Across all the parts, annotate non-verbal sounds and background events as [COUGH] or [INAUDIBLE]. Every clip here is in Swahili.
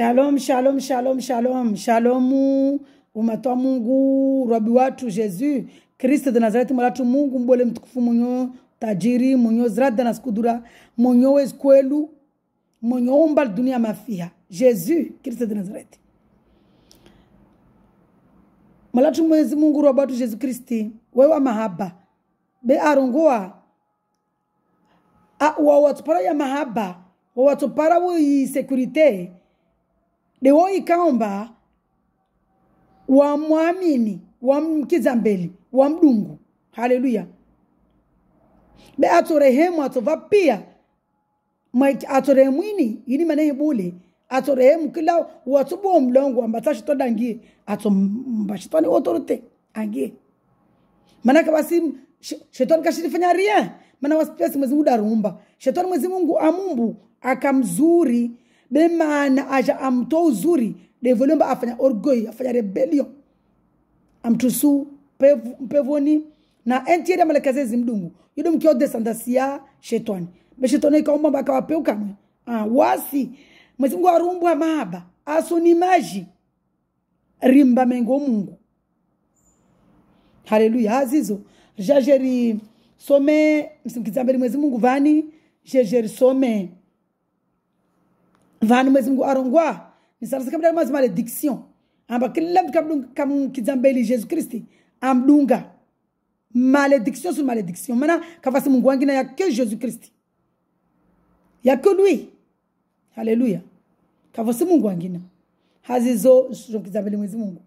Shalom, shalom, shalom, shalom. Shalomu umatoa Mungu, rabi watu Yesu Kristo de Nazareti, mwalatu Mungu mbole mtukufu, mwenyo tajiri, mwenyo zrada na skudura mwenyo uwezo kwelu, umba dunia mafia, Yesu Kristo de Nazareti. Mwalatu mwezi Mungu, rabi watu Yesu Kristi, wewa mahaba be arungua wa watu ya mahaba wa watu wa security Leo ikaomba wamwamini wamkiza mbeli wa mdungu haleluya be atorehemu atova pia ini ini manehe bule atorehemu kila wa mlongo ambata shitoni angie atomba shitoni otorote angie manaka basi shetani kashirifanya rien mana si mwezi mungu darumba shetani mwezi mungu amumbu akamzuri bemana aja amto uzuri devoliomba afanya orgoi afanya rebelio amtusu pev, mpevoni na entieri amalekazezi zimdungu yudo mkio desandasia shetani beshetani ikaomba mpaka wapeukamwe ah, wasi mwezi mungu arumbwa maba maji rimba mengo mungu haleluya azizo jajeri some msimkizambeli mwezi mungu vani jajeri some vanu mwezi mungu arongwa nisarasika mdali mazi malediction amba kila mtu kamkidzambeli jesu kristi amdunga malediction sur malediction mana kavasi mungu wangina ya que jésus kristi ya que lui haleluya kavasi mungu wangina hazizo zonkidzambeli mwezi mungu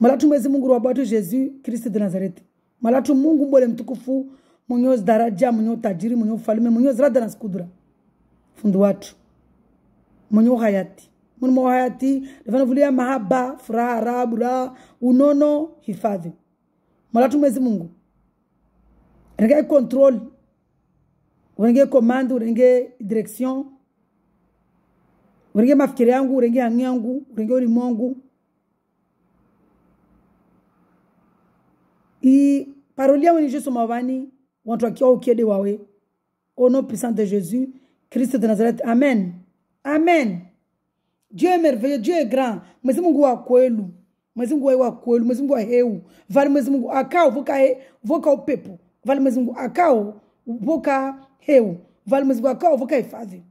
malatu mwezi mungu rwabatu jesu kristi de nazareti malatu mungu mbole mtukufu mwenye daraja mwenye tajiri mwenye ufalme mwenye zirada na sikudura fundu watu mwenye uhayati mwenye uhayati navanavulia mahaba furaha rabu unono hifadhi malatu mwezi mungu unenge control urenge commande unenge direction urenge mafikiri yangu urenge hang'i yangu urenge ulimwengu i paroli yawe ni jesu wantu akiwa ukede wawe au nom puissant de jésus christ de nazareth amen Amen. Dieu est merveilleux, Dieu est grand. Mwenyezi Mungu wa kwelu. Mwenyezi Mungu wa kwelu, Mwenyezi wa heu. Vale Mwenyezi akao voka he, voka upepo. Vale Mwenyezi akao voka heu. Vale Mwenyezi akao voka hifadhi.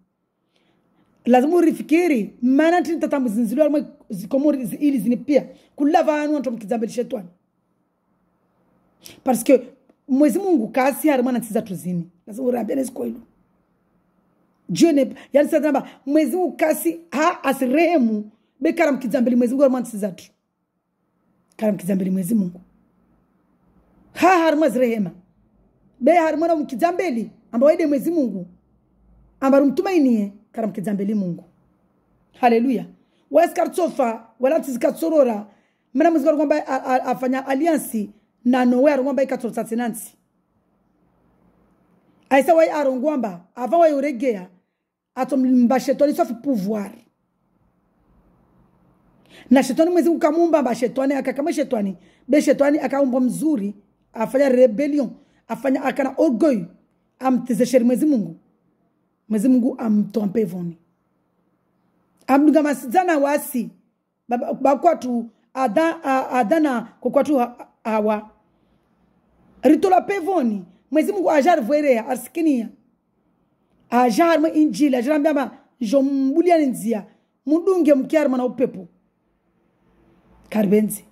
Lazima urifikiri maana tini tatambu zinziliwa alimwe zikomori ili zinipia kula vanhu antu mkizambeli shetani. Parce que Mwenyezi Mungu kasi harimana tiza tuzini. Lazima uriambia nesikwelu. Dieu ne yani sasa namba Mwenyezi Mungu kasi ha asiremu bekaram kidzambili mwezi Mwenyezi romance zatu karam kidzambili mwezi Mungu ha harmaz rehema be harmona mkiza mbele ambao ende Mwenyezi Mungu ambaro mtumainie karam kidzambili Mungu haleluya weskartsofa wala tsikatsorora mna mwezi Mungu kwamba afanya alliance na nowe arongwamba ikatsorotsa tsinansi aisa wai arongwamba ava wai uregea atommbashetwani safi pouvoir na shetani mwezi ukamumba ba shetani akakama shetani be shetani akaumbwa mzuri afanya rebellion afanya akana orgoy amteze sheri mwezi mungu mwezi mungu amtoa mpevoni amdunga masijana wasi bakwatu adha, adhana kokwatu hawa ritola pevoni mwezi mungu ajarvwerea arsikinia ajar mwe injili ajirambia ma jombuliani nzia mudunge mkiari mwana upepo karbenzi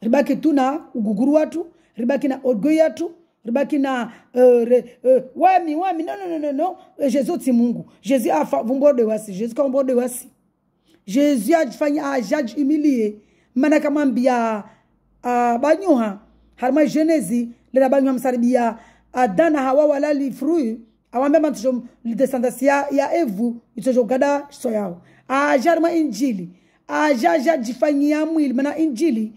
ribaki tu na uguguru watu ribaki na odgoi yatu ribaki na uh, re, uh, wami wami no, no, no, no, no. Eh, jesu ti mungu jesu afa vumbode wasi jesu kaumbode wasi jesu ajifanya ajaji ah, humilie mana kamwambia uh, ah, banyuha harma genesi lera banyuha msaribia adana ah, hawa walali frui awambe anthu lidesandasi ya, ya evu icho chogada so yawo injili aja aja jifanyia mwili mana injili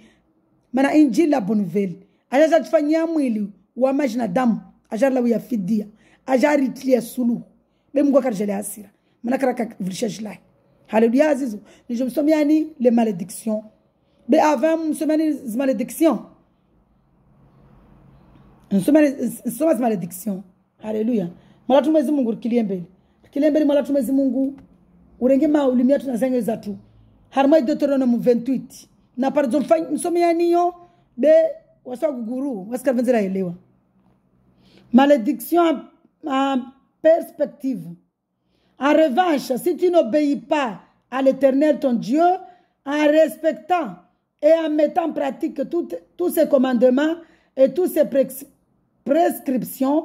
mana injili la bonveli aja jifanyia mwili wa maji na damu aja la uyafidia aja aritilia suluhu bemngu akarjele asira mana karaka vulisha jilai haleluya azizo nijo msomiani le malediction be avant msomiani z malediction nsoma z malediction haleluya malatu mwezi mungu rikilie mbele rikilie mbele malatu mwezi mungu urenge maulimi yetu nazengeza tu harima deuteronome 28 na pardon msomea niyo wasa wasaguguru wasikarivenzi raelewa malédiction en perspective en revanche si tu n'obéis pas à l'éternel ton dieu en respectant et en mettant en pratique tous ces commandements et toutes ces prescriptions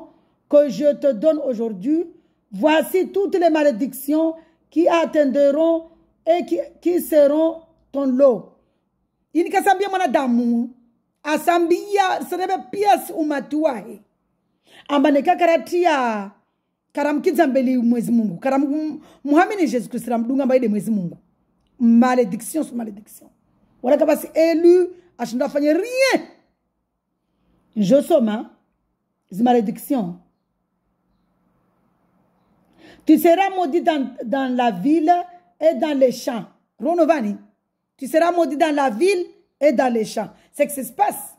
que je te donne aujourd'hui. Voici toutes les malédictions qui atteindront et qui, qui seront ton lot. Il inikasambia mwanadamu asambia sereve piasi umati wahe amba nekakaratiya karamukidza mbeli mwezi mungu karamu muhamini jésus christ ramudunga baye mwezi mungu malédiction sur malédiction que basi élu faire rien somme, des malédictions. Tu seras maudit dans, dans la ville et dans les champs. Ronovani. Tu seras maudit dans la ville et dans les champs. C'est ce qui se passe.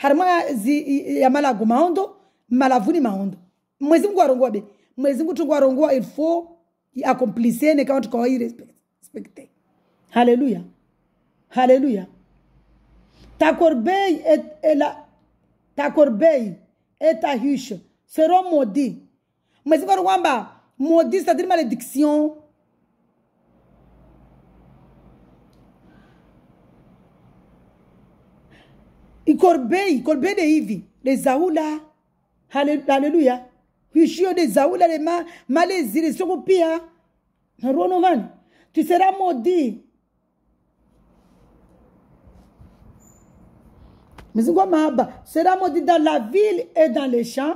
Harma ya malago maondo, malavuni maondo. Mwezi mungu warongwa be. Mwezi mungu tungu warongwa il faut accomplisse ne kama tukawa irespecte. Hallelujah. Hallelujah. Ta corbeille et, et la, ta corbeille et ta huche seront maudits. Mwezi mungu Maudit, c'est-à-dire malédiction. corbeille, korbei Ivi, Les zaoula. Hallelujah. Vishio de zaoula, les ma, malaisie, les sokopia. Hein. Ronovan. Tu seras maudit. Mais Tu seras maudit dans la ville et dans les champs.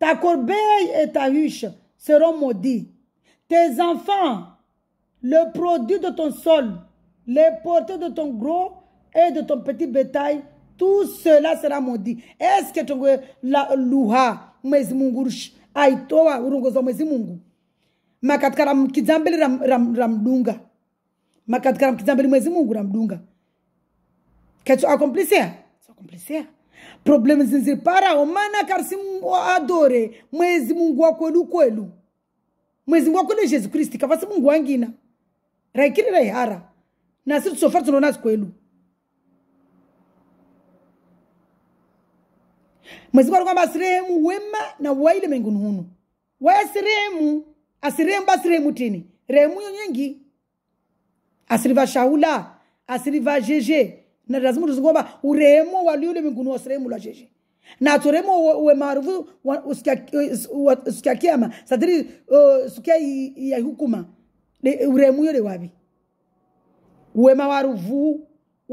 Ta corbeille et ta huche seront maudits. Tes enfants, le produit de ton sol, les portées de ton gros et de ton petit bétail, tout cela sera maudit. Est-ce que tu la luha mwezi aitoa urongozi wa Ma mungu ram ramdunga ram, ram makatikara mkidza mbele mwezi mungu ramdunga ketso accompli tu problemu zinziparawo mana karisi adore mwezi mungu wakwedu kwelu mwezi mungu wakwedu jesu kristi kavasi mungu wangina raikiri raihara nasi tisofa tinonazi kwelu mwezi mwari kwamba asirehemu wema na waile mengunu hunu wayasirehemu asirehemu basirehemu tini rehemu yo nyingi asiriva vashaula asiriva jeje na lazima tuzungua urehemu wa yule mbinguni wasirehemu la jeshi na turemo uwe maarufu usikia kiama satiri uh, usikia ya hukuma urehemu yule wabi uwe maarufu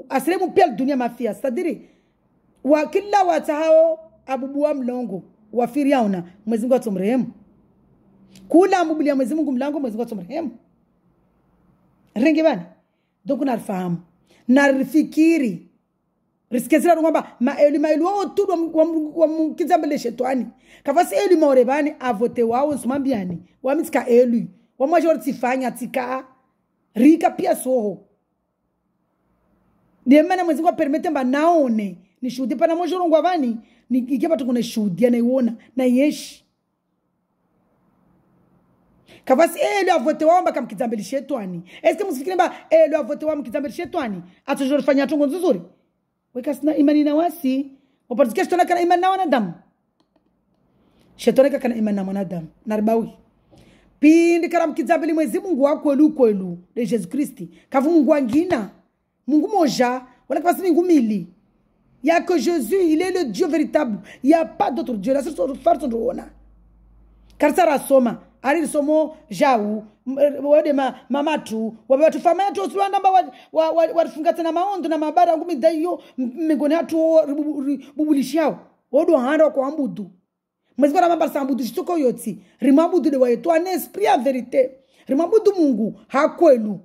asirehemu pia dunia mafia satiri wa kila watahao abubua mlongo wa Firauna, mwezi Mungu atumrehemu. Kula mbubulia mwezi Mungu mlango, mwezi Mungu atumrehemu. Ringi bana, donc alfahamu narifikiri risikesira kwamba maelima elwa wa wamukiza mbele shetwani kafasi elima orebani avote wawo sumambiani wamitsika elu wamwashori tifanya tika rika pia soho diemana mwezi kwa permete mba naone nishuhudie pana moshorongwa vani ikepatukuneshuhudia naiwona nayeshi kavasi elo avote wao mbaka mkidzambeli shetwani eske msifikire mba elo avote wao mkidzambeli shetwani atozorifanya atongo nzuzuri weka sina imani na wasi wapatikana shetani kana imani na wanadamu shetani kana imani na wanadamu narbawi pindi kana mkidzambeli mwezi mungu wakwelu kwelu de jesu kristi kavu mungu wangina mungu moja wala kavasi mungu mili Il n'y a que il est le Dieu véritable. Il n'y a pas d'autre Dieu. La seule façon de Car ça rassomme. ari risomo zhahu wode mamatu wavatu fama yatu osiri wanamba warifungatsana maondo na mabara angu midza iyo migoni yatu ribubulishi yawo wodo handa wako ambudu mwezi kwa ramambarisa ambudu chitoko yotsi rimambudu de wayetu ane spri ya verite rimambudu mungu hakwenu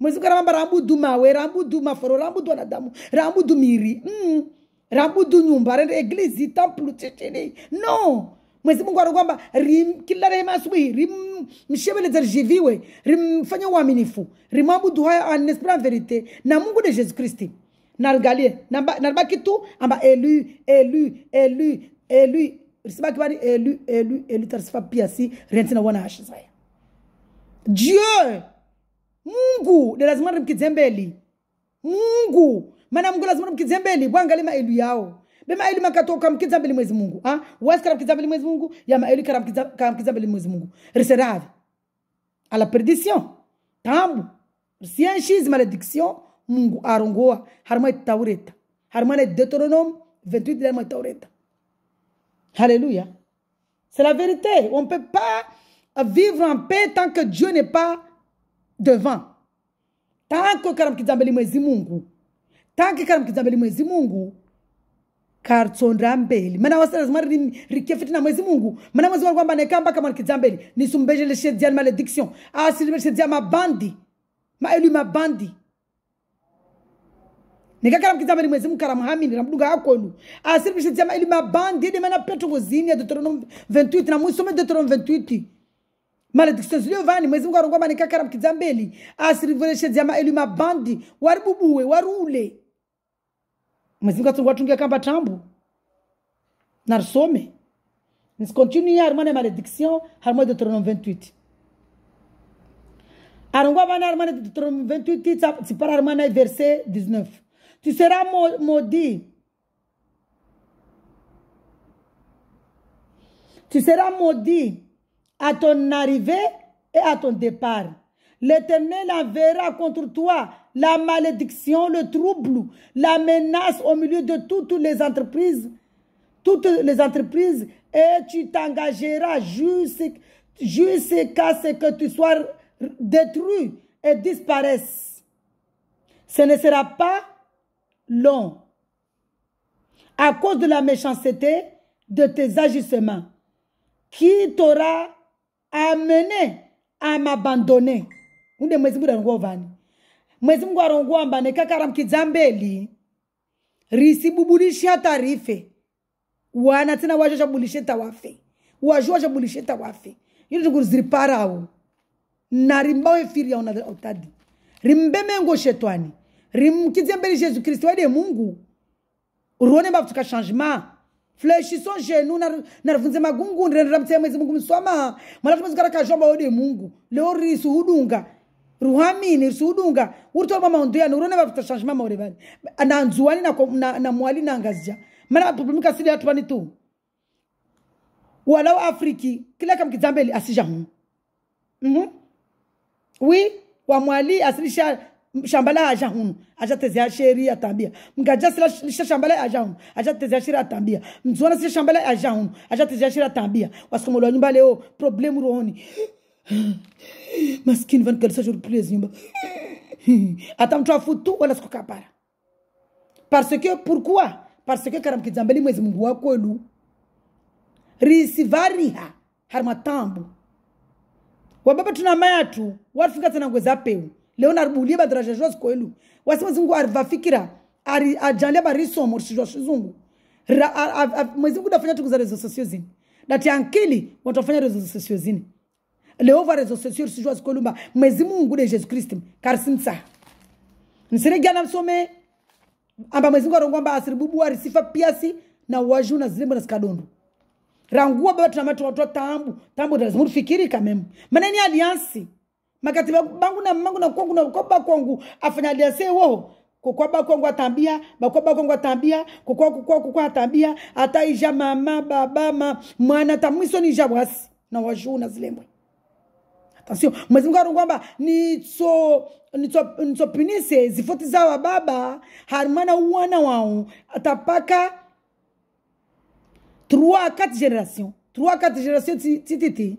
mwezi kwa ramambara ambudu mawe rambudu maforo rambudu wanadamu rambudu miri mm. rambudu nyumba rende eglizi tamplu chichini no no Mwenyezi Mungu ana kwamba kila rehema asubuhi rimshebeleze rijiviwe, rimfanye uaminifu, rimwabudu haya en esprit verite na Mungu de Jésus Christi. Naangalie naribaki tu amba elu elu elu elu risibaki bani elu elu elu tarisifa pia si renti na wana hashi zaya. Dieu Mungu de lazima rimkidzembeli. Mungu maana Mungu lazima rimkidzembeli, bwangalima elu yao Bema Eli makatoka kiza mbele mwezi Mungu. Ah, wasi kiza mbele mwezi Mungu, ya maeli karam kiza mbele mwezi Mungu. Recevez à la perdition. Tambu. Si un chiz malédiction, Mungu arongoa harma taureta. Harma ne 28 de la taureta. Alléluia. C'est la vérité. On peut pas vivre en paix tant que Dieu n'est pas devant. Tant que karamkizambeli mwezi Mungu. Tant que karamkizambeli mwezi Mungu. katsonda mbeli mana wasarazi mwari rikefiti na mwezi mungu mana mwezi wangu amba nekamba kama nikidza mbeli nisumbeleshedzia ni malediction asilimbeleshedzia mabandi maelu mabandi nikakala mkidza mbeli mwezi mukara muhamini ramudunga akolu asilimbeleshedzia maelu mabandi ede mana petrovozini ya deuteronom 28 na mwisome deuteronome 28 malediction vani mwezi mungu arongwa manikakara mkidza mbeli asilimbeleshedzia maelu mabandi waribubuwe warule mwezingatsongwatunge kamba tambu narisome niscontinue harimwa nemalédiction harimwa de 28 arongo abana harimwa de 28 tsipara harimwa na verset 19 tu seras maudit tu seras maudit à ton arrivée et à ton départ l'éternel enverra contre toi la malédiction, le trouble, la menace au milieu de toutes les entreprises, toutes les entreprises, et tu t'engageras jusqu'à ce que tu sois détruit et disparaisse. Ce ne sera pas long à cause de la méchanceté de tes agissements qui t'aura amené à m'abandonner. mwezi mungu arongwamba nekakaramkidza mbeli risibubulishe tarife wana tena wacho chabulishe tawafe wazho wachabulishe tawafe ino tingu ziriparawo na rimbawe firi yaona shetwani rimkidze mbeli jesu kristu wede mungu ruone mbafutuka changement fleshiso jenu narivunze magungu ndirenderamtseya mwezi mungu mswama mwanatu mwezi karakazhwa mbaode mungu leo risuhudunga ruhamini rusudunga urutoma maundu yani urone bafite changement maurevani na nzuani na, na, na mwali na ngazija mana bapulimika sili hatu pani tu walau afriki kila kam kizambeli asija hu mhm mm wi wa mwali asilisha shambala aja hunu aja tezea sheri atambia mkaja sila lisha shambala aja hunu aja tezea sheri atambia mzuana sila shambala aja hunu aja tezea sheri atambia wasikomolwa nyumba leo problemu rohoni [GASPS] [GASPS] maskini vanigalosa surprise nyumba [GASPS] atamtafuta tu wala sikukaa bara parce que pourquoi parce que karamkidza mbele mwezi mungu wakwelu risivariha hari matambu wababa tuna mayatu warifika tsanangwe zapeu leo naribulie badhira zhazho zikwelu wasi mwezi mungu arivafikira ari ajanlia barisomo rishizhwa shizungu mwezi mungu dafanya tukuzarezososio zini dati ankili watafanya rezososio zini leovarezo sesio risizhwazi kolumba mwezi mungu de jesu kristu karisimtsa nisiregyana msome amba mwezi mungu arongwamba asiribubuwa risifa piasi na waju na zirimbo na sikadondo ranguwa baba tunamati watoa tambu tambu zimuru fikiri kamemu manani aliansi makati bangu na mangu na kongu na koba kongu afanya aliansi woho kukwa bakongo atambia bakwa bakongo atambia kukwa kukwa kukwa atambia hata ija mama baba ma mwana tamwisoni ija bwasi na wajuu na zilembwe sio Mwenyezi Mungu arongwamba nitso nitsopinise zifoti zawa baba harimana uwana wao atapaka trois à quatre générations trois quatre générations tititi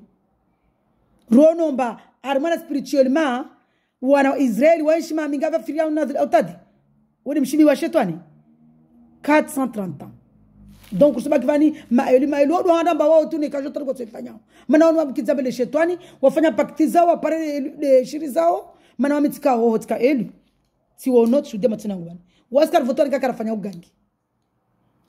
ronomba harimana spirituellement wana wa Israeli waishi maminga vafiriaunatadi uri mshimi wa shetani 430 ans donc usibaki vani maeli maeli wadu handa mba wao tuni kasho kwa tuifanyao mana wanu wabukiza mbele shetwani wafanya pakti zao waparele e, shiri zao mana wamitika hoho tika elu si wono tushudia matina ngwani waskar votwani kakarafanya ugangi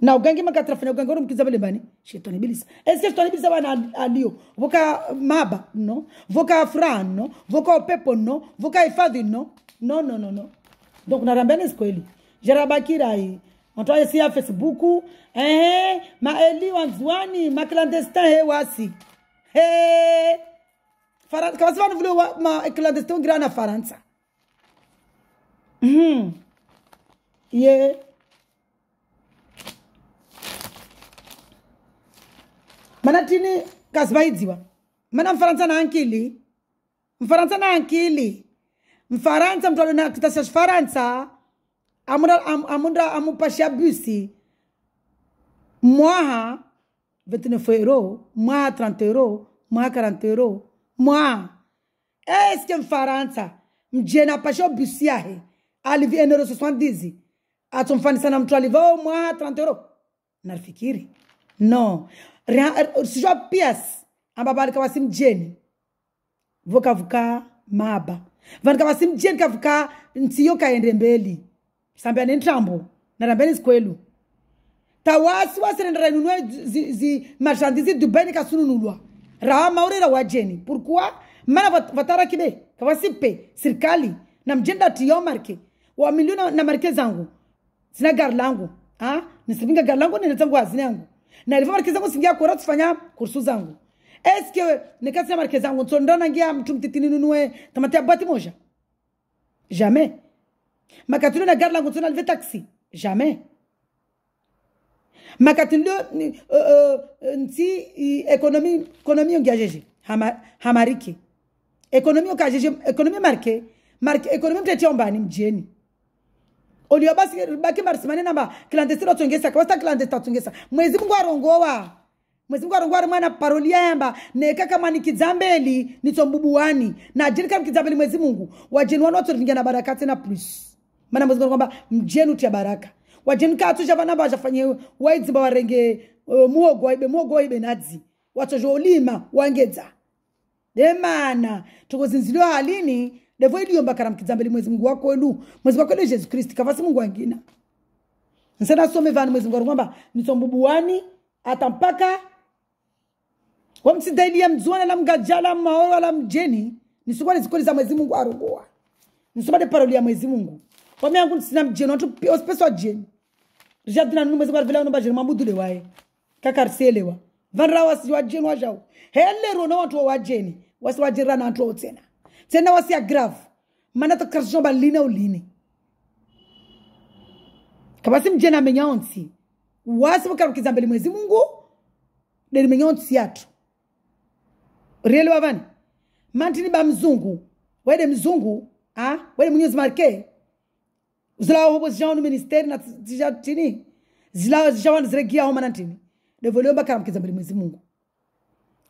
na ugangi makatrafanya ugangi wadu mkiza mbele mbani shetwani bilisa eske shetwani bilisa wana alio voka maba no voka furaha no voka upepo no voka hifadhi no no no no no donc narambia nesikweli jarabakirai ontoaye si à facebook ma maeli wanzwani maclandestin eh, wasi he kawasi vanu vule maclandestin ugira na faransa mm. ye mana tini kasivaidziwa mana mfaransa na ankili mfaransa na ankili mfaransa mtu alonakitasiya faransa amunda amunda amupashia busi mwaha 29 euro mwaha 30 euro mwaha 40 euro mwaha eske eh, mfaransa mje napashia busi yahe alivi enero 70 atumfanisana mtu alivao oh, mwaha 30 euro nalifikiri no sijua pias ambapo alikawa si mjeni vokavuka maba vanikava si kavuka ntiyo kaende mbeli sambiani ntambo narambeni zikwelu tawasi wasenendaranunue zi, zi marchandise dubai nikasununulwa raha maurira wajeni purkua mana vatarakide kavasipe serikali na mjenda tiyo marke wa milioni na, na marke zangu zina gari langu ah nisipinga gari langu nina zangu hazina yangu na ilivyo marke zangu singia kora tufanya kursu zangu eske nikasina marke zangu ntso ndona ngia mtu mtitini nunue tamatia bati moja jamais Makatino na garde la ngotona levé taxi. Jamais. Makatino euh, euh nti euh, économie économie ngajeje. Hama, hamariki. Économie ngajeje, économie marquée. Marqué économie mtete ombani mjeni. Olio basi baki marisimane namba clandestino tongesa kwa sta clandestino tongesa. Mwezi Mungu arongoa. Mwezi Mungu arongoa mwana parolia yamba neka kama nikidzambeli nitombubuani na jeni kama kidzambeli mwezi Mungu wajeni wanu watu na barakati na plus mana mwezi kwamba mjenu tia baraka wajenu wajenka tusha vana vachafanye waidzimba warenge uh, muogo waibe muogo waibe nadzi watsozvoulima wangedza demana tokozinziliwa halini levo yomba karamkidza mbele mwezi mungu elu mwezi wako elu jesu kristu kavasi mungu wangina nsena nsanasome vana mwezi mungu ari kwamba nitsombubuwani ata mpaka wamtsidailia mdziwana ya mzuwana la mgajala maoro la mjeni nisukwane zikoli za mwezi mungu arogowa nisukwane paroli ya mwezi mungu wami yangu sina mjeni wantu ospesa jeni dina nunu mwezi barvila unoba jeni mambudule wae wa. vanra wasi jau. Hele helero watu wa wajeni wasi wa wajera na wantu tena tena wasi agrave mana ta takarishomba line uline kabasi mjena amenya onsi wasi wakarukiza mbele mwezi mungu deri menya onsi Riele wa vani mantini ba mzungu wede mzungu a ah, wede mwenyezi marke zilawo zijawo ndi ministeri na zija tini zilawo zijawana ziregia homa nantini devo liomba kalamkiza mbili mwezi mungu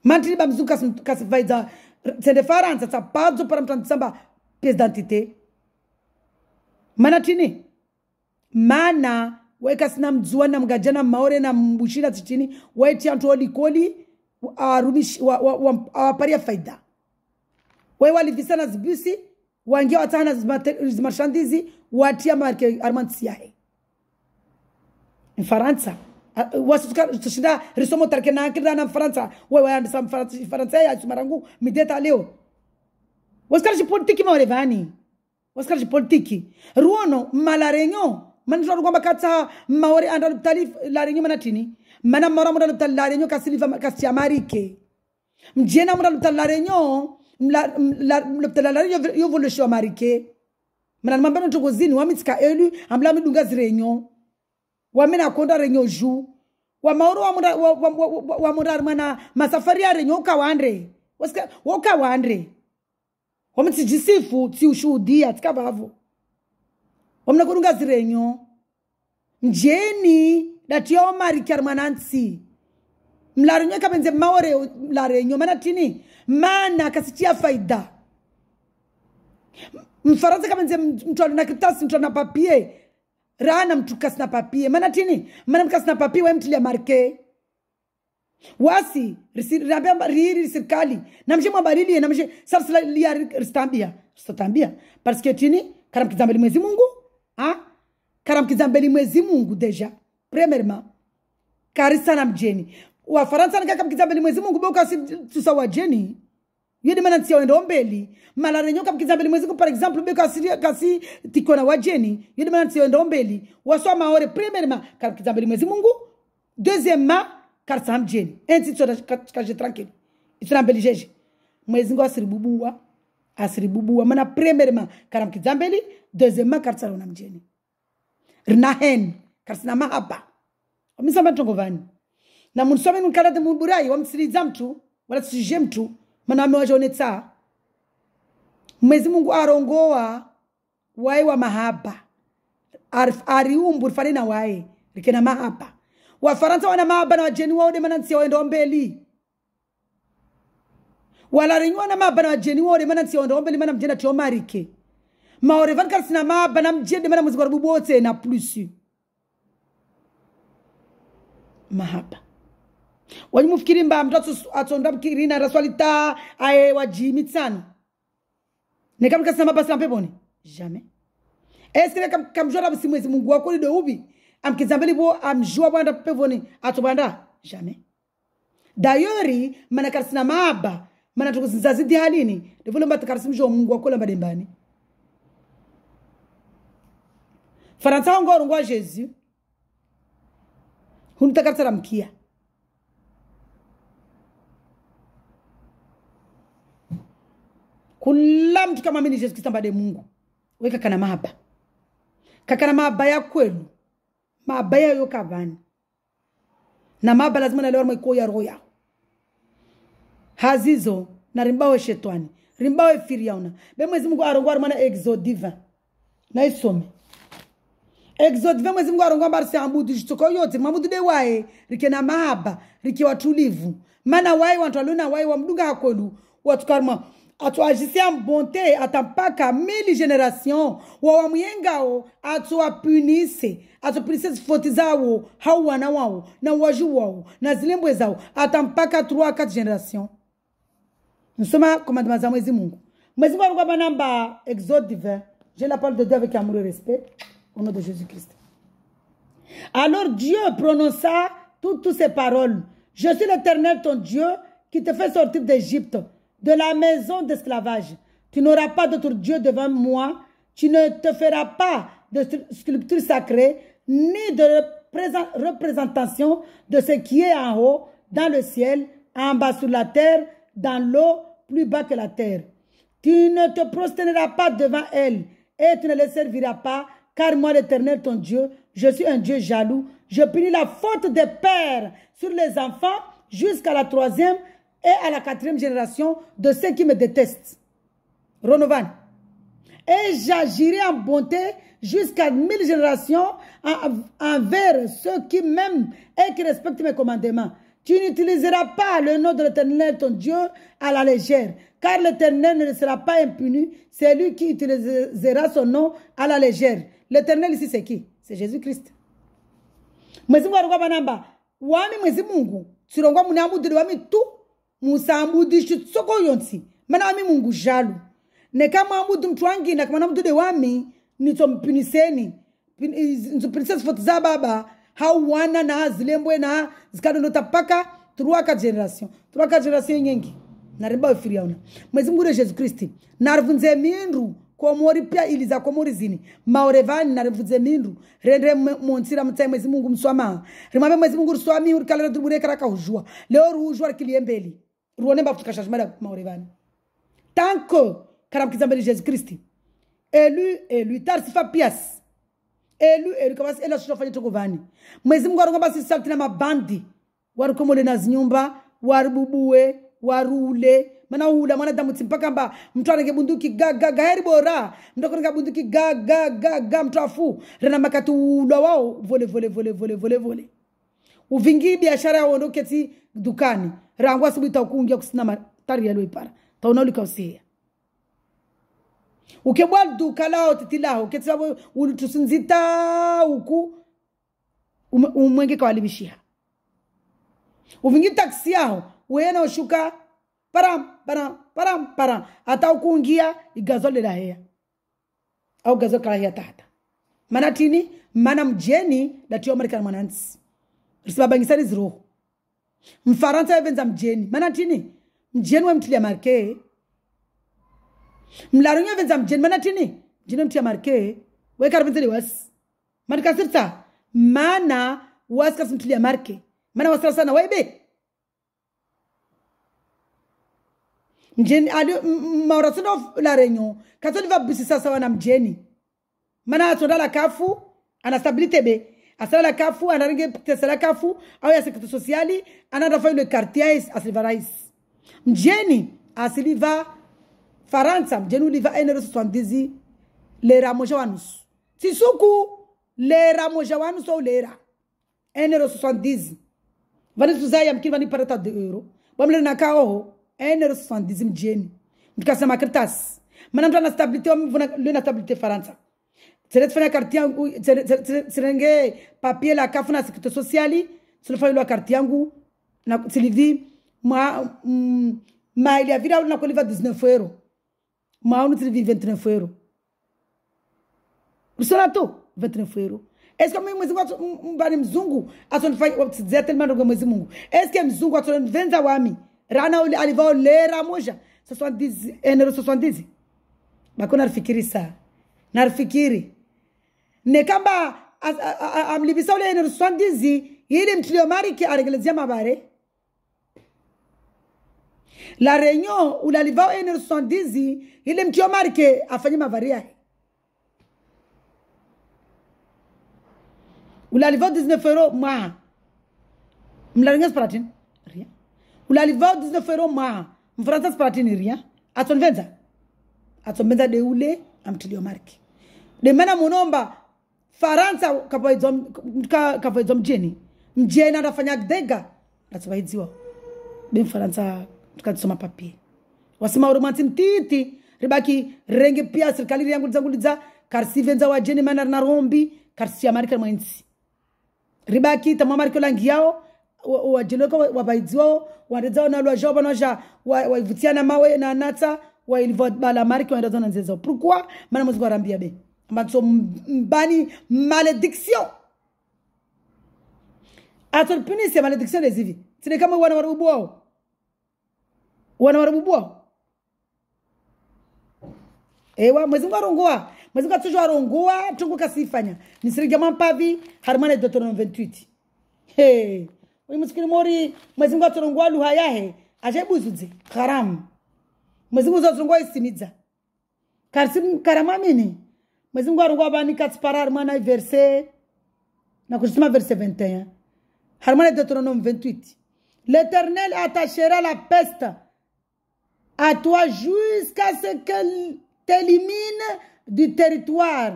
mantini ba mzungu kasivaidza tsende faransa tsapadzo para antisamba presidentite mana tini mana waikasina mdzuwa na mgajana maore na mbushira tsichini waiti anthu olikoli awaparia faida waiwalivisana zibusi waingia watana marchandise watia marke armand siahe mfaransa uh, wastushinda risomo tarke na mfaransa wa wewayandisa mfaransa ya yasumarangu mideta leo wasikarashi politiki maolevani wasikarashi politiki ruono malarenyo manitoro kwamba katsa maore andalu talif larenyo manatini mana mora mora lutalarenyo kasiliva kasiamarike mjena muda mora lutalarenyo mlaptalala yovoloshiwa marike mnani mambana ntokozini wamitsika elu ambula midunga zirenyo wamene konda renyo juu wamaoro wamurari mwana masafari arenyo ukawandre wokawandre wamitsijisifu tsiushuhudia tsikavavo wamna kurunga zirenyo mjeni datiyo marike ari mwana nsi mlarenyo kabenze maore mlarenyo mana tini maana akasitia faida mfaransa kama nze mtu alina kitasi mtu ana papie rana mtu kasina papie maana tini maana mkasina papie we mtilia marke wasi rambia riri serikali namshe mwabarilie namshe liya ristambia ristambia, parasikia tini karamkiza kizambeli mwezi mungu ha karam kizambeli mwezi mungu deja premièrement karisa na mjeni wafaransa nikaka mkizambeli mwezi mungu bokasi tusawajeni yedi mana ntsiya wendo mbeli mala renyo kapkiza mbeli mwezi mungu par example be kasi kasi tikona wajeni yedi mana ntsiya wendo mbeli waswa maore premièrement kapkiza mbeli mwezi mungu deuxième deuxièmement karsa mjeni enti tsona kaje tranquille itsona mbeli jeje mwezi ngo asiri bubuwa asiri bubuwa mana premièrement karam kizambeli deuxièmement karsa na mjeni rina hen na mahaba omisamba ntongovani na munthu amene nkhalate mulubulayi wamtsiridza mthu walatsije mthu mana amene wachaonetsa mwezi mungu arongowa waye wa mahaba ariumbu rifane na waye rikena mahaba wafaransa wana mahaba na wajeni wao demana ntsiya waenda ombeli walarinyi wana mahaba na wajeni wao demana ntsiya waenda ombeli mana mjenda tiomarike maore vanikali sina mahaba na mjende mana mwezi kwa rububu na plus mahaba wanyimufukira mbaa mutatu atsonda mukirina raswalita aye wajimitsana nekamukasina mabasa ampeponi jamais esire kamjora kam msimwezi mungu wako lido ubi amkizambelipo amjua bwanda peponi atobwanda jame dayori mana karisina maba mana tukuzinza zidi halini ndivulomba tikarisimjo mungu wako lamba dembani faransa wangorongwa jesu hunitakarisala mkia kula mtu kama mini Yesu Kristo baada ya Mungu weka kana mahaba kakana maabaya kwenu maabaya yo kavani na maaba lazima nalewa mwaiko ya roho yao hazizo na rimbawe shetani rimbawe firiauna be mwezi Mungu arongwa mwana exodiva na isome exodive mwezi mungu arongo ambari seambudu jitoko yote Mamudu de wae. rike na mahaba rike watulivu mana wae wantu alona waye wamdunga hakwelu watukarima en bonté à mili generation wawamuyengao punisse, atupunise princesse zawo hauwana wawo na waju wawo na zilembwe pas à 3-4 générations. Nous à commandement mwezi mungu mwezi mungu vous banamba exode divin J'ai la parole de dieu avec amour et respect au nom de jésus christ alors dieu prononça toutes, toutes ces paroles je suis l'éternel ton dieu qui te fait sortir d'égypte de la maison d'esclavage. Tu n'auras pas d'autre Dieu devant moi. Tu ne te feras pas de sculpture sacrée, ni de représentation de ce qui est en haut, dans le ciel, en bas sur la terre, dans l'eau, plus bas que la terre. Tu ne te prosterneras pas devant elle, et tu ne les serviras pas, car moi l'Éternel, ton Dieu, je suis un Dieu jaloux. Je punis la faute des pères sur les enfants jusqu'à la troisième et à la quatrième génération de ceux qui me détestent. Renovan. Et j'agirai en bonté jusqu'à mille générations envers ceux qui m'aiment et qui respectent mes commandements. Tu n'utiliseras pas le nom de l'Éternel, ton Dieu, à la légère, car l'Éternel ne sera pas impuni. C'est lui qui utilisera son nom à la légère. L'Éternel ici, c'est qui C'est Jésus-Christ. musambudi citsoko yonsi mana wami mungu jalu nekama ambudi mtu wangina kamana mdude wami nitsompiniseni nzipinise zifoti za baba hauwana na zilembwe na zikadondota paka turuaka generasion turuaka generasion nyengi naremba wefiri yaona mwezi mungu ndo jesu kristi narivunze mindu komori pya iliza komori zini maore vani narivunze mindu rende monsira mtsai mwezi mungu mswamaa rimwambe mwezi mungu riswami uri kalera turibureka rakahuzhwa leo riuzhwa rikiliyembeli ruone mbavutu kashashimada maorevani Tanko karam karamkiza mbele Yesu Kristi elu elu sifa pias elu elu kwa kabasi ela shofanya vani. mwezi Mungu aronga sisi sakti na mabandi Waru warikomole na zinyumba Waru bubuwe. Waru ule. mana ula Mana damu tsimpaka mba mtu anenge bunduki ga ga ga heri bora mtu akonenge bunduki ga ga ga ga mtu afu rena makati ula wao vole vole vole vole vole vole uvingi biashara uondoke ti dukani rangu asubuhi takuingia kusina matari yaloipara taunaulikausihia ukebwa duka lao titi lao ketisavo ulitusinzita uku umwenge kawalivishiha uvingi taksi yao wena ushuka param param param param ata igazole la hea au gazo kalahia tahata mana tini mana mjeni datiyo marekani mwanansi risivabangisani ziroho mufaransa vevenza mjeni mana tini mjeni wemtilia marke mlaronye vevenza mjeni mana tini mjeni wemtilia marke wekarvenzeli wasi manikasiritsa mana wasi kasi kasimtilia marke mana wasirasana waibe mjeni ali maurasindo larenyo katsoniva bisisa sawana mjeni mana atsondala kafu ana stabilite be asala kafu anaringe tesala kafu au ya sekta sociali anadafa ile quartier asiliva rais mjeni asiliva faransa mjeni uliva enero swandizi lera moja wanusu sisuku lera moja wanusu au lera enero swandizi vani tuzaya mkini vani parata de euro bamlera nakaoho enero swandizi mjeni mkasema kirtasi mana mtu ana stabilite lena stabilite faransa selete fana karti yangu silenge papie la kafu na sekreto sociali silofanyilwa karti yangu na silivi mwa mm, maili ya vira nakoliva 19 euro mwaunu silivi 29 euro kusona to 29 euro eske mwezi mbani mzungu asonfaizetelimandogo mwezi mungu eske mzungu asonvenza wami rana uli alivao lera moja 70 enero 70 bako narifikiri saa narifikiri ne kamba amlipisa ule yenero 70 ili mtiliomariki aregelezia mabare la renyo ulalivao yenero 70 ili mtiliomariki afanye mavari yahe ulalivao 19 euro mwaha mlaringa sparatini rien ulalivao 19 euro mwaha mfaransa sparatini rien atsonvenza atsonvenza deule amtiliomariki demena munomba faransa kavaedzwa mjeni mjeni anafanya dega ndatsivaidziwa be mfaransa tikadzisoma papie wasimauri mwatsi mtiti ribaki renge pia serikali riyangulizangulidza karisivenza wa jeni mana na rombi karisiyamarikira mwensi ribaki langi yao wajeleka wavaidziwao wandedzawo na lwazhao vanozha waivutsiya na mawe na natsa wailivabala mariki waendadzao na nzedzao pourkui mana muzingu warambia be mbani malédiction puni eh c'est malédiction les Tu sini kama wana wana ewa mwezi arongoa mwezi tungu kasifanya nisirigama mpavi harmane deuteronome 28 hey uyu musikiri mori mwezi mungu karam luha ajebuzudze haramu car c'est karama mini mais mungu arungwa nikatspara hari mwana verse au verse 21 eh? deutéronome 28 l'éternel attachera la peste à toi jusqu'à ce qu'elle t'élimine du territoire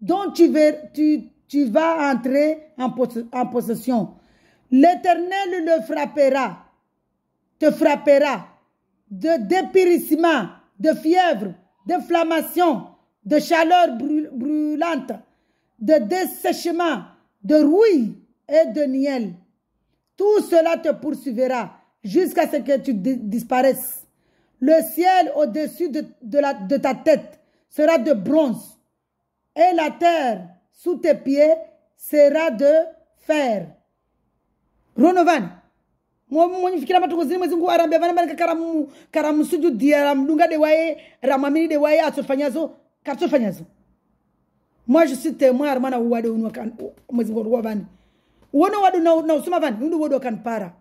dont tu, tu, tu vas entrer en, en possession. L'Éternel le frappera, te frappera de dépérissement, de fièvre, d'inflammation, de chaleur brûlante, de dessèchement, de rouille et de niel. Tout cela te poursuivra jusqu'à ce que tu disparaisses. Le ciel au-dessus de, ta tête sera de bronze et la terre sous tes pieds sera de fer. ça. Moi, je suis témoin, Armana, ou Wado, ou Kan, Mizgo, ou Wabani. Wono Wado, na na Usuma Van, Undu Wado Kan Para.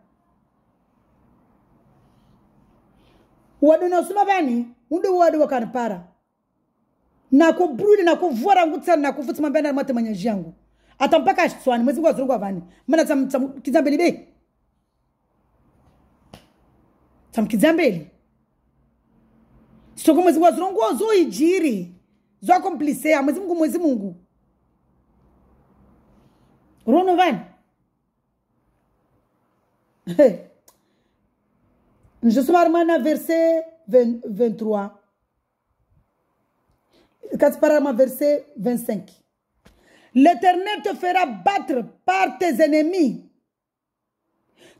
Wado na Usuma Vani, Undu Na kubrudi, na kuvora ngutsana, na kufutu mambenda matemanyaji yangu. Hata mpaka ashitwani, Mizgo Azurugu Wabani. Mana tam, tam, kizambeli Tam kizambeli. Soko Ijiri. Je suis mwezi Mungu, mwezi Mungu un vani Je suis Marmana, verset 20, 23. Casparama, verset 25. L'Éternel te fera battre par tes ennemis.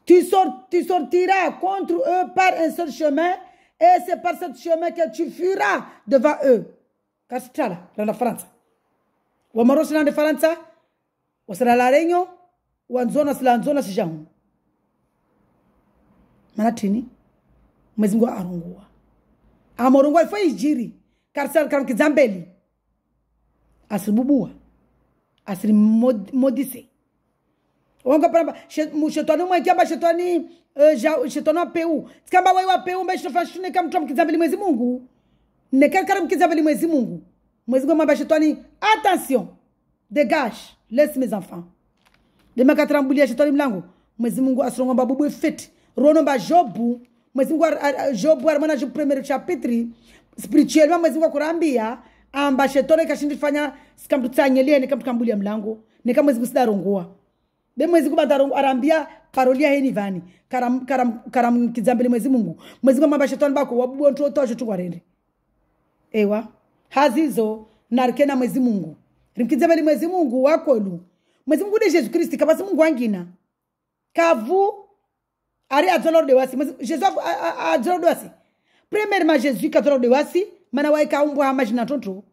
tu sortiras contre eux par un seul chemin, et c'est par ce chemin que tu fuiras devant eux. Castiala randa faransa France. Wa Maroc dans la France, wa sala la wa sala si jangu. tini? arungua. Amorungua ifa ijiri. Karsal kan kizambeli. Asibubua. Asiri modise. Wanga paramba, shetani mwe kiamba shetani, eh, shetani wa peu. Tikamba wewe wa peu, mbeshofashune kama mtu mkizambeli mwezi Mungu. Ne Nekelkaramkiza bali mwezi mungu. Mwezi mungu shetani. Attention. Dégage. Laisse mes enfants. Dema ya shetani mlangu. Mwezi mungu asurongo mba bubu efeti. Rono mba jobu. Mwezi mungu jobu armana jubu premier chapitri. Spirituel mwa mwezi mungu akurambia amba shetani kashindifanya kambuli ya mlangu. Nika mwezi mungu sidarongoa. Be mwezi mungu arambia karolia heni vani. Karam karam karam kizambele mwezi mungu. Mwezi mungu mamba shetani bako wabubu ontu otoa shotu kwa rende ewa hazizo narikena mwezi mungu rimkidzeva li mwezi mungu wakolu mwezi mungu de jesu Kristi kabasi mungu wangina kavu ari adzola rude wasi jesu adzola rude wasi premier ma jesu kadzola rude wasi mana ka umbu hamaji na tonto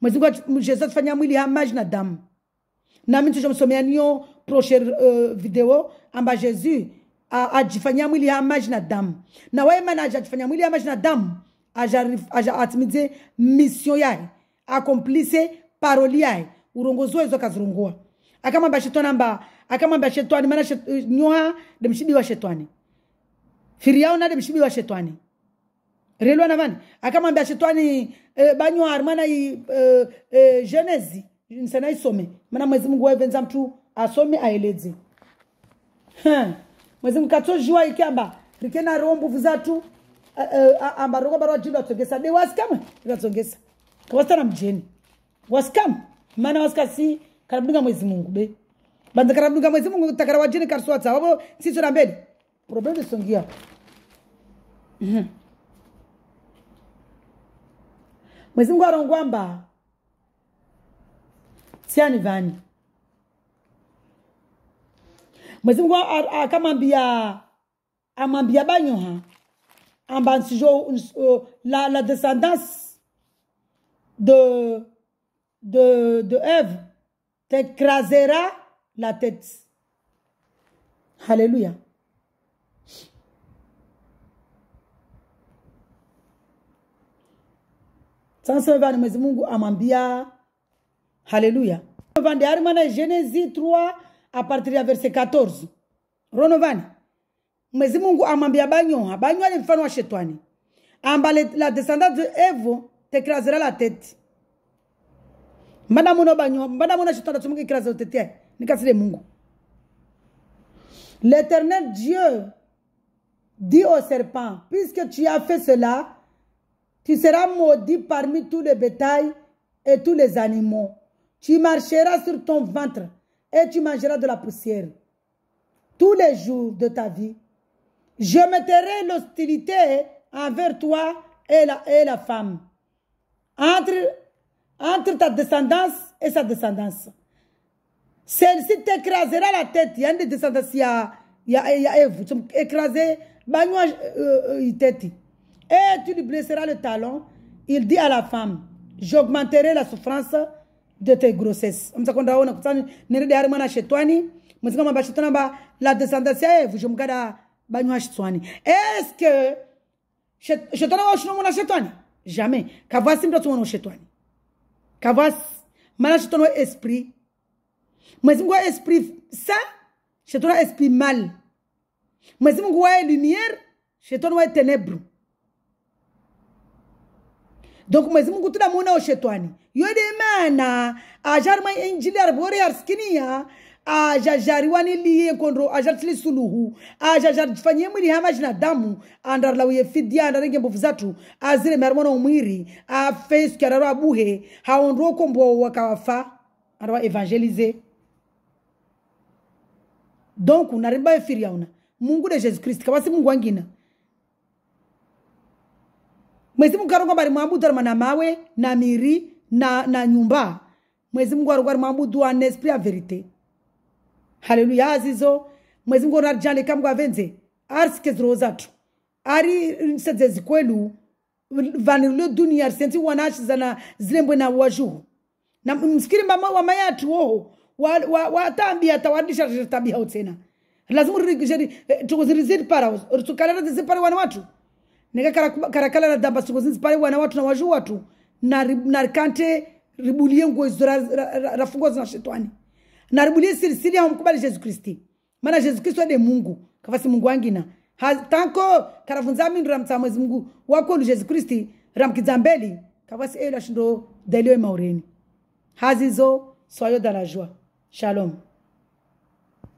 mwezi mungu jesu atifanya mwili hamaji na damu na nami tuchomsomea niyo prochaine uh, eh, video amba jesu ajifanya mwili hamaji na damu na mana ajifanya mwili hamaji na damu aja atimidze misio yaye akomplise paroli yaye urongozi waizo akazirungua akamwambia shetani mba akamwambia shetani maana shet, nyoha de mshibi wa shetani firiao na de mshibi wa shetani relwa na vani akamwambia shetani e, banywar maana i e, e, genesis nsana isome maana mwezi mungu waivenza mtu asome aeledze mwezi mkatsojiwa ikamba rikena roho vuzatu Eh, eh, ambarongo amarongo bari wajini vatsongesa de wasikama ikatsongesa na mjeni wasikama mana wasikasi si karabunga mwezi mungu be banza kana mwezi mungu takara wajini karisiwatsa wavo siso na mbeli problemu desongia mhm. mwezi mungu arongwamba siani vani mwezi mungu akamwambia amwambia banyoha en euh, la, descendance de, de, Ève t'écrasera la tête. Alléluia. Sans nous mungu Alléluia. Genèse 3 à partir du verset 14. Ronovan. Mwenyezi Mungu amwambia banyoha, banyoha ni mfano wa shetani amba le, la descendance de Eve t'écrasera la tête. Madame ono banyoha, madame ono shetani atatumunga écraser la tête. Nikasire Mungu. L'éternel Dieu dit au serpent, puisque tu as fait cela, tu seras maudit parmi tous les bétails et tous les animaux. Tu marcheras sur ton ventre et tu mangeras de la poussière. Tous les jours de ta vie, je mettrai l'hostilité envers toi et la, et la femme, entre, entre ta descendance et sa descendance. Celle-ci t'écrasera la tête. Il y a une descendance, il y a, il y a, Et tu lui blesseras le talon. Il dit à la femme, j'augmenterai la souffrance de tes grossesses. La je banywa xitshwani eske xetwana wa xino mona chitwani jamais kavasi mntu atsumwana wa xetwani kavasi mana xetwana wa esprit mwezi mungu esprit saint shetani wa esprit mal mais mungu wa lumière shetani wa ténèbre donc mwezi mungu tudamuna wa shetwani ajar mai injili arbore yarskiniya wani liye kondro tili suluhu azhazharifanyie mwiri hama jina damu andarlauye fidia andarenge mbovu zatu azire marwana umwiri omwiri kia darwa abuhe haondro waka wafa andarwa evangelize donku narimba efiria una mungu de jesu kristu kawasi mungu wangina mwezi mungu aronga bari mwambudarama na mawe na miri na, nyumba mwezi mungu aronga ari mwambudu an esprit a verite haleluya azizo mwezi ngona ari jandeka mngu avenze ari sikeziro zathu ari sedze zikwelu vanhu dunia senti wana achizana zilembwe na wajuhu na msikiri mama wa mayatu mayati wa wa tambi atawadisha tabia hao tena lazima ririgisheri tukuziriziri para tukalera zizipare wana watu nika karakala na damba tukuzirizipare wana watu na wajuhu watu na, na kante ribulie nguo zora rafungwa zina shetani ra, ra, naribulie siri siri hamkubali Yesu Kristi maana Yesu kristu ade Mungu kafasi Mungu wangina tanko karafunza mindu ramtsa mwezi Mungu wakolu Yesu Kristi ramkidza mbeli kafasi elo ashindo daliwe maureni hazizo swayo darajwa shalom